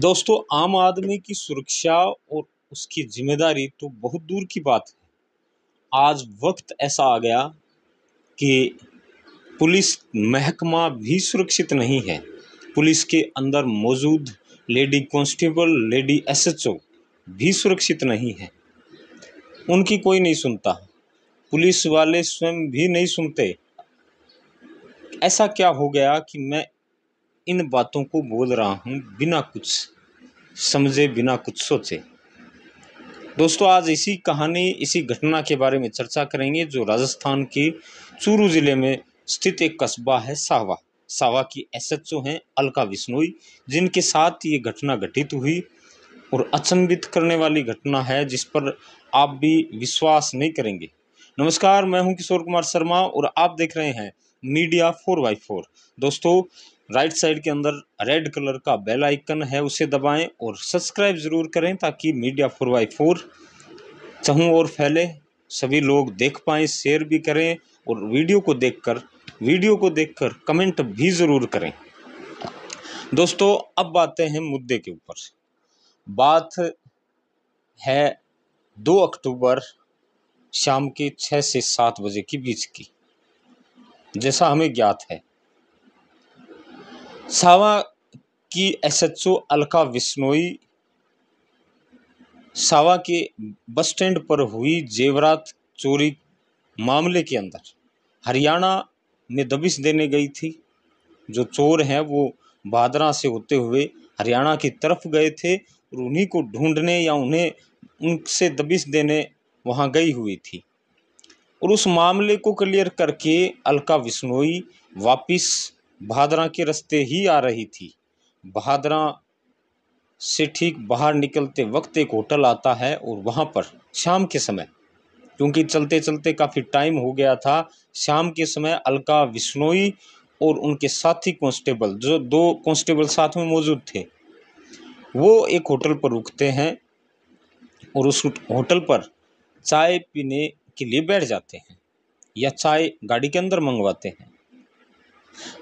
दोस्तों आम आदमी की सुरक्षा और उसकी जिम्मेदारी तो बहुत दूर की बात है आज वक्त ऐसा आ गया कि पुलिस महकमा भी सुरक्षित नहीं है पुलिस के अंदर मौजूद लेडी कांस्टेबल लेडी एसएचओ भी सुरक्षित नहीं है उनकी कोई नहीं सुनता पुलिस वाले स्वयं भी नहीं सुनते ऐसा क्या हो गया कि मैं इन बातों को बोल रहा हूँ बिना कुछ समझे बिना कुछ सोचे दोस्तों आज इसी कहानी इसी घटना के बारे में चर्चा करेंगे जो राजस्थान के चूरू ज़िले में स्थित एक कस्बा है सावा सावा की ओ हैं अलका बिश्नोई जिनके साथ ये घटना घटित हुई और अचंभित करने वाली घटना है जिस पर आप भी विश्वास नहीं करेंगे नमस्कार मैं हूं किशोर कुमार शर्मा और आप देख रहे हैं मीडिया फोर बाई फोर दोस्तों राइट साइड के अंदर रेड कलर का बेल आइकन है उसे दबाएं और सब्सक्राइब ज़रूर करें ताकि मीडिया फोर बाई फोर चहूँ और फैले सभी लोग देख पाएं शेयर भी करें और वीडियो को देखकर वीडियो को देखकर कमेंट भी ज़रूर करें दोस्तों अब आते हैं मुद्दे के ऊपर बात है दो अक्टूबर शाम के छः से सात बजे के बीच की जैसा हमें ज्ञात है सावा की एसएचओ अलका विश्नोई सावा के बस स्टैंड पर हुई जेवरात चोरी मामले के अंदर हरियाणा में दबिश देने गई थी जो चोर हैं वो भादरा से होते हुए हरियाणा की तरफ गए थे और उन्हीं को ढूंढने या उन्हें उनसे दबिश देने वहाँ गई हुई थी और उस मामले को क्लियर करके अलका विश्नोई वापिस भादरा के रास्ते ही आ रही थी भादरा से ठीक बाहर निकलते वक्त एक होटल आता है और वहाँ पर शाम के समय क्योंकि चलते चलते काफ़ी टाइम हो गया था शाम के समय अलका विश्नोई और उनके साथी कांस्टेबल जो दो कांस्टेबल साथ में मौजूद थे वो एक होटल पर रुकते हैं और उस होटल पर चाय पीने के लिए बैठ जाते हैं या चाय गाड़ी के अंदर मंगवाते हैं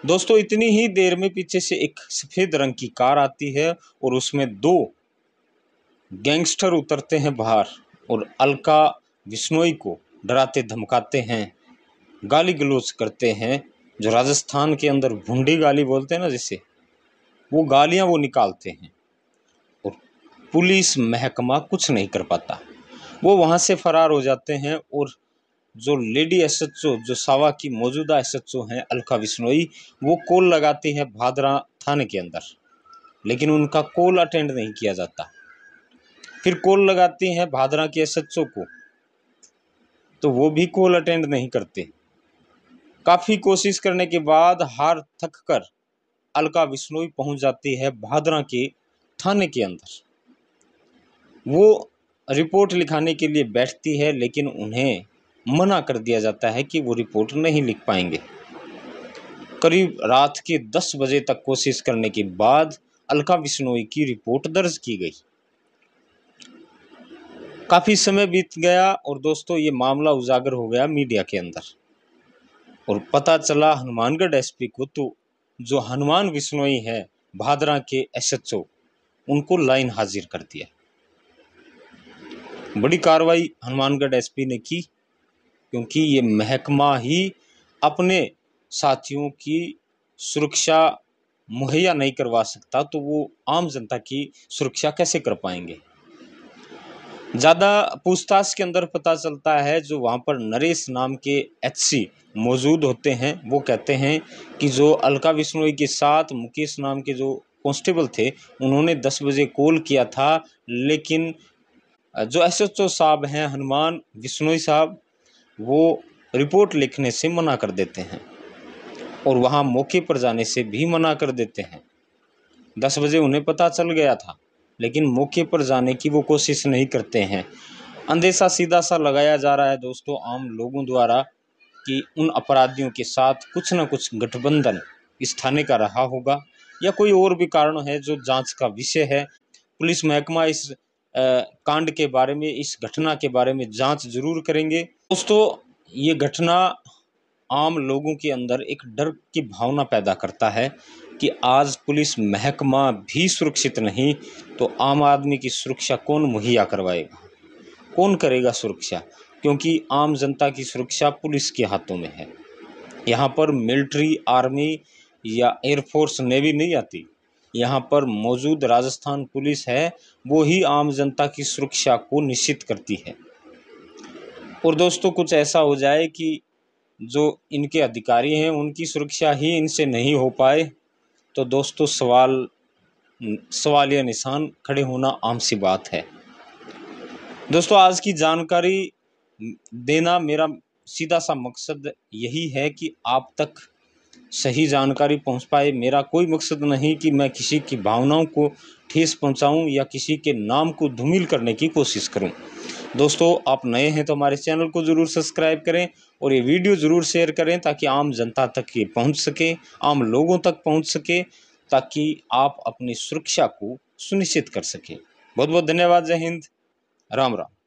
दोस्तों इतनी ही देर में पीछे से एक सफ़ेद रंग की कार आती है और उसमें दो गैंगस्टर उतरते हैं बाहर और अलका बिश्नोई को डराते धमकाते हैं गाली गलोच करते हैं जो राजस्थान के अंदर भुंडी गाली बोलते हैं ना जिसे वो गालियां वो निकालते हैं और पुलिस महकमा कुछ नहीं कर पाता वो वहां से फरार हो जाते हैं और जो लेडी एस एच ओ जो सावा की मौजूदा एस एच ओ हैं अलका बिश्नोई वो कॉल लगाती है भादरा थाने के अंदर लेकिन उनका कॉल अटेंड नहीं किया जाता फिर कॉल लगाती हैं भादरा के एस एच ओ को तो वो भी कॉल अटेंड नहीं करते काफ़ी कोशिश करने के बाद हार थक कर अलका बिश्नोई पहुंच जाती है भादरा के थाने के अंदर वो रिपोर्ट लिखाने के लिए बैठती है लेकिन उन्हें मना कर दिया जाता है कि वो रिपोर्ट नहीं लिख पाएंगे करीब रात के 10 बजे तक कोशिश करने के बाद अलका बिश्नोई की रिपोर्ट दर्ज की गई काफ़ी समय बीत गया और दोस्तों ये मामला उजागर हो गया मीडिया के अंदर और पता चला हनुमानगढ़ एसपी को तो जो हनुमान बिश्नोई है भादरा के एसएचओ उनको लाइन हाजिर कर दिया बड़ी कार्रवाई हनुमानगढ़ एसपी ने की क्योंकि ये महकमा ही अपने साथियों की सुरक्षा मुहैया नहीं करवा सकता तो वो आम जनता की सुरक्षा कैसे कर पाएंगे ज़्यादा पूछताछ के अंदर पता चलता है जो वहाँ पर नरेश नाम के एचसी मौजूद होते हैं वो कहते हैं कि जो अलका विश्नोई के साथ मुकेश नाम के जो कांस्टेबल थे उन्होंने दस बजे कॉल किया था लेकिन जो एस एच ओ साहब हैं हनुमान विश्नोई साहब वो रिपोर्ट लिखने से मना कर देते हैं और वहाँ मौके पर जाने से भी मना कर देते हैं दस बजे उन्हें पता चल गया था लेकिन मौके पर जाने की वो कोशिश नहीं करते हैं अंदेशा सीधा सा लगाया जा रहा है दोस्तों आम लोगों द्वारा कि उन अपराधियों के साथ कुछ ना कुछ गठबंधन इस थाने का रहा होगा या कोई और भी कारण है जो जांच का विषय है पुलिस महकमा इस कांड के बारे में इस घटना के बारे में जांच जरूर करेंगे दोस्तों ये घटना आम लोगों के अंदर एक डर की भावना पैदा करता है कि आज पुलिस महकमा भी सुरक्षित नहीं तो आम आदमी की सुरक्षा कौन मुहैया करवाएगा कौन करेगा सुरक्षा क्योंकि आम जनता की सुरक्षा पुलिस के हाथों में है यहाँ पर मिलिट्री आर्मी या एयरफोर्स नेवी नहीं आती यहाँ पर मौजूद राजस्थान पुलिस है वो ही आम जनता की सुरक्षा को निश्चित करती है और दोस्तों कुछ ऐसा हो जाए कि जो इनके अधिकारी हैं उनकी सुरक्षा ही इनसे नहीं हो पाए तो दोस्तों सवाल सवाल या निशान खड़े होना आम सी बात है दोस्तों आज की जानकारी देना मेरा सीधा सा मकसद यही है कि आप तक सही जानकारी पहुंच पाए मेरा कोई मकसद नहीं कि मैं किसी की भावनाओं को ठेस पहुंचाऊं या किसी के नाम को धूमिल करने की कोशिश करूं दोस्तों आप नए हैं तो हमारे चैनल को ज़रूर सब्सक्राइब करें और ये वीडियो ज़रूर शेयर करें ताकि आम जनता तक ये पहुँच सके आम लोगों तक पहुँच सके ताकि आप अपनी सुरक्षा को सुनिश्चित कर सकें बहुत बहुत धन्यवाद जय हिंद राम राम